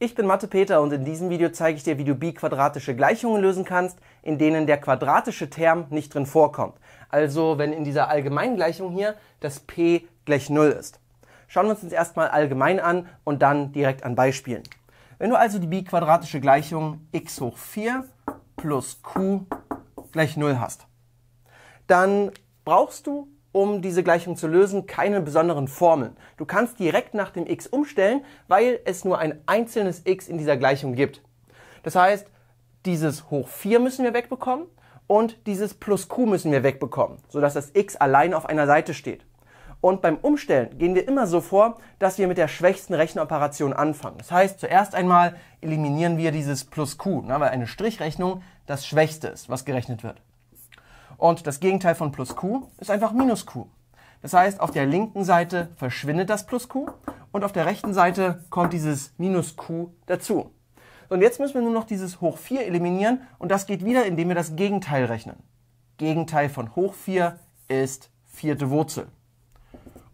Ich bin Mathe Peter und in diesem Video zeige ich dir, wie du biquadratische Gleichungen lösen kannst, in denen der quadratische Term nicht drin vorkommt. Also wenn in dieser allgemeinen Gleichung hier das p gleich 0 ist. Schauen wir uns das erstmal allgemein an und dann direkt an Beispielen. Wenn du also die biquadratische Gleichung x hoch 4 plus q gleich 0 hast, dann brauchst du um diese Gleichung zu lösen, keine besonderen Formeln. Du kannst direkt nach dem x umstellen, weil es nur ein einzelnes x in dieser Gleichung gibt. Das heißt, dieses hoch 4 müssen wir wegbekommen und dieses plus q müssen wir wegbekommen, sodass das x allein auf einer Seite steht. Und beim Umstellen gehen wir immer so vor, dass wir mit der schwächsten Rechenoperation anfangen. Das heißt, zuerst einmal eliminieren wir dieses plus q, ne, weil eine Strichrechnung das Schwächste ist, was gerechnet wird. Und das Gegenteil von plus q ist einfach minus q. Das heißt, auf der linken Seite verschwindet das plus q und auf der rechten Seite kommt dieses minus q dazu. Und jetzt müssen wir nur noch dieses hoch 4 eliminieren und das geht wieder, indem wir das Gegenteil rechnen. Gegenteil von hoch 4 ist vierte Wurzel.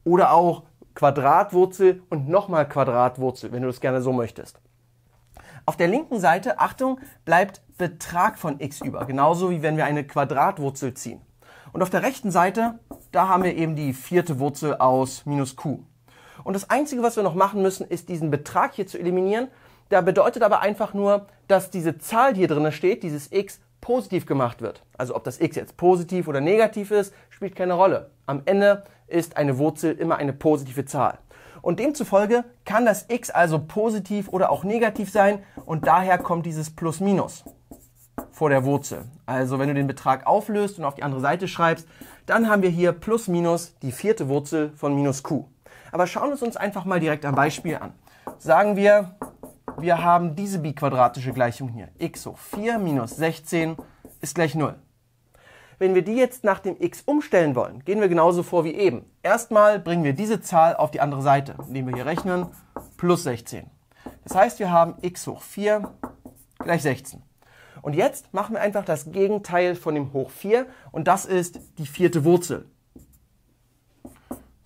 Oder auch Quadratwurzel und nochmal Quadratwurzel, wenn du das gerne so möchtest. Auf der linken Seite, Achtung, bleibt Betrag von x über, genauso wie wenn wir eine Quadratwurzel ziehen. Und auf der rechten Seite, da haben wir eben die vierte Wurzel aus minus q. Und das Einzige, was wir noch machen müssen, ist diesen Betrag hier zu eliminieren. Da bedeutet aber einfach nur, dass diese Zahl, die hier drin steht, dieses x, positiv gemacht wird. Also ob das x jetzt positiv oder negativ ist, spielt keine Rolle. Am Ende ist eine Wurzel immer eine positive Zahl. Und demzufolge kann das x also positiv oder auch negativ sein und daher kommt dieses Plus-Minus vor der Wurzel. Also wenn du den Betrag auflöst und auf die andere Seite schreibst, dann haben wir hier plus minus die vierte Wurzel von minus q. Aber schauen wir es uns einfach mal direkt am Beispiel an. Sagen wir, wir haben diese biquadratische Gleichung hier. x hoch 4 minus 16 ist gleich 0. Wenn wir die jetzt nach dem x umstellen wollen, gehen wir genauso vor wie eben. Erstmal bringen wir diese Zahl auf die andere Seite, indem wir hier rechnen, plus 16. Das heißt, wir haben x hoch 4 gleich 16. Und jetzt machen wir einfach das Gegenteil von dem hoch 4 und das ist die vierte Wurzel.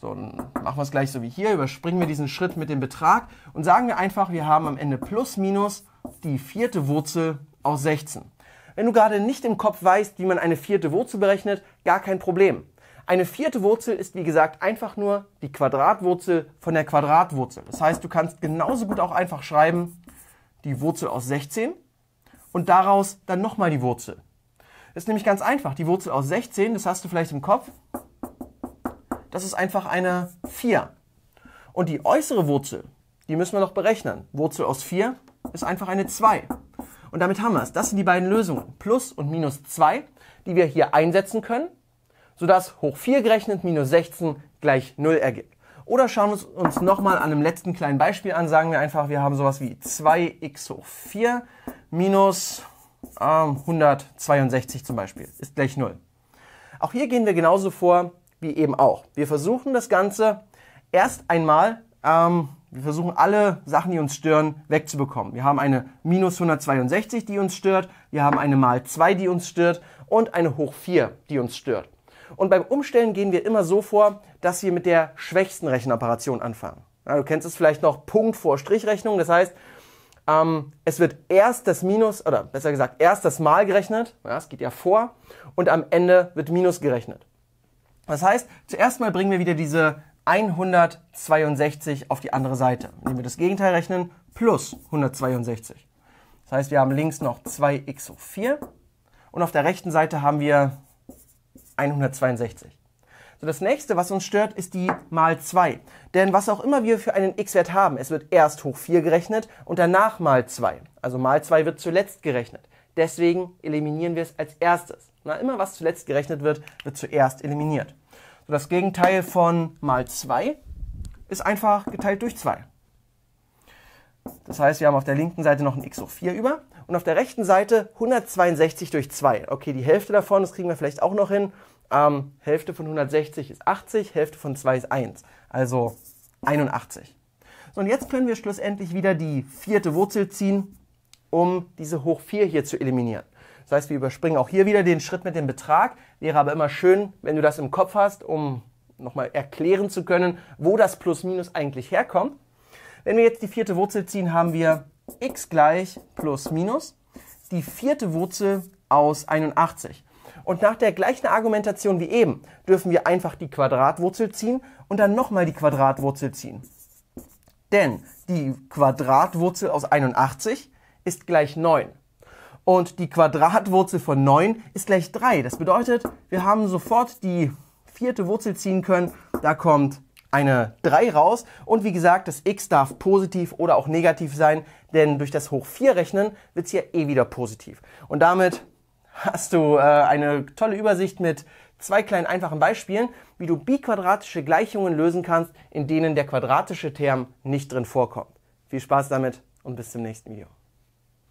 So, dann machen wir es gleich so wie hier, überspringen wir diesen Schritt mit dem Betrag und sagen wir einfach, wir haben am Ende plus minus die vierte Wurzel aus 16. Wenn du gerade nicht im Kopf weißt, wie man eine vierte Wurzel berechnet, gar kein Problem. Eine vierte Wurzel ist wie gesagt einfach nur die Quadratwurzel von der Quadratwurzel. Das heißt, du kannst genauso gut auch einfach schreiben die Wurzel aus 16 und daraus dann nochmal die Wurzel. Das ist nämlich ganz einfach. Die Wurzel aus 16, das hast du vielleicht im Kopf, das ist einfach eine 4. Und die äußere Wurzel, die müssen wir noch berechnen. Wurzel aus 4 ist einfach eine 2. Und damit haben wir es. Das sind die beiden Lösungen, plus und minus 2, die wir hier einsetzen können, sodass hoch 4 gerechnet minus 16 gleich 0 ergibt. Oder schauen wir uns, nochmal an einem letzten kleinen Beispiel an. Sagen wir einfach, wir haben sowas wie 2x hoch 4 minus äh, 162 zum Beispiel, ist gleich 0. Auch hier gehen wir genauso vor wie eben auch. Wir versuchen das Ganze erst einmal ähm, wir versuchen alle Sachen, die uns stören, wegzubekommen. Wir haben eine minus 162, die uns stört. Wir haben eine mal 2, die uns stört. Und eine hoch 4, die uns stört. Und beim Umstellen gehen wir immer so vor, dass wir mit der schwächsten Rechenoperation anfangen. Ja, du kennst es vielleicht noch Punkt vor Strichrechnung. Das heißt, ähm, es wird erst das Minus, oder besser gesagt, erst das Mal gerechnet. Ja, es geht ja vor. Und am Ende wird Minus gerechnet. Das heißt, zuerst mal bringen wir wieder diese 162 auf die andere Seite. Wenn wir das Gegenteil rechnen, plus 162. Das heißt, wir haben links noch 2x hoch 4 und auf der rechten Seite haben wir 162. So, das nächste, was uns stört, ist die mal 2. Denn was auch immer wir für einen x-Wert haben, es wird erst hoch 4 gerechnet und danach mal 2. Also mal 2 wird zuletzt gerechnet. Deswegen eliminieren wir es als erstes. Na, immer was zuletzt gerechnet wird, wird zuerst eliminiert. So, das Gegenteil von mal 2 ist einfach geteilt durch 2. Das heißt, wir haben auf der linken Seite noch ein x hoch 4 über und auf der rechten Seite 162 durch 2. Okay, die Hälfte davon, das kriegen wir vielleicht auch noch hin. Ähm, Hälfte von 160 ist 80, Hälfte von 2 ist 1, also 81. So, und jetzt können wir schlussendlich wieder die vierte Wurzel ziehen, um diese hoch 4 hier zu eliminieren. Das heißt, wir überspringen auch hier wieder den Schritt mit dem Betrag. Wäre aber immer schön, wenn du das im Kopf hast, um nochmal erklären zu können, wo das Plus-Minus eigentlich herkommt. Wenn wir jetzt die vierte Wurzel ziehen, haben wir x gleich Plus-Minus, die vierte Wurzel aus 81. Und nach der gleichen Argumentation wie eben dürfen wir einfach die Quadratwurzel ziehen und dann nochmal die Quadratwurzel ziehen. Denn die Quadratwurzel aus 81 ist gleich 9. Und die Quadratwurzel von 9 ist gleich 3. Das bedeutet, wir haben sofort die vierte Wurzel ziehen können. Da kommt eine 3 raus. Und wie gesagt, das x darf positiv oder auch negativ sein, denn durch das Hoch 4 rechnen wird es ja eh wieder positiv. Und damit hast du äh, eine tolle Übersicht mit zwei kleinen einfachen Beispielen, wie du biquadratische Gleichungen lösen kannst, in denen der quadratische Term nicht drin vorkommt. Viel Spaß damit und bis zum nächsten Video.